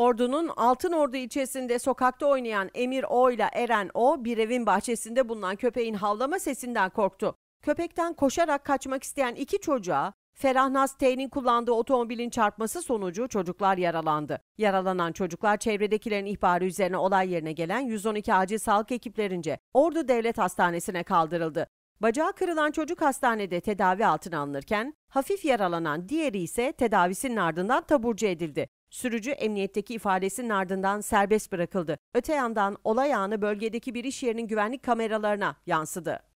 Ordu'nun Altın Ordu ilçesinde sokakta oynayan Emir O ile Eren O bir evin bahçesinde bulunan köpeğin havlama sesinden korktu. Köpekten koşarak kaçmak isteyen iki çocuğa Ferahnaz Nastey'nin kullandığı otomobilin çarpması sonucu çocuklar yaralandı. Yaralanan çocuklar çevredekilerin ihbarı üzerine olay yerine gelen 112 acil sağlık ekiplerince Ordu Devlet Hastanesi'ne kaldırıldı. Bacağı kırılan çocuk hastanede tedavi altına alınırken hafif yaralanan diğeri ise tedavisinin ardından taburcu edildi. Sürücü emniyetteki ifadesinin ardından serbest bırakıldı. Öte yandan olay anı bölgedeki bir iş yerinin güvenlik kameralarına yansıdı.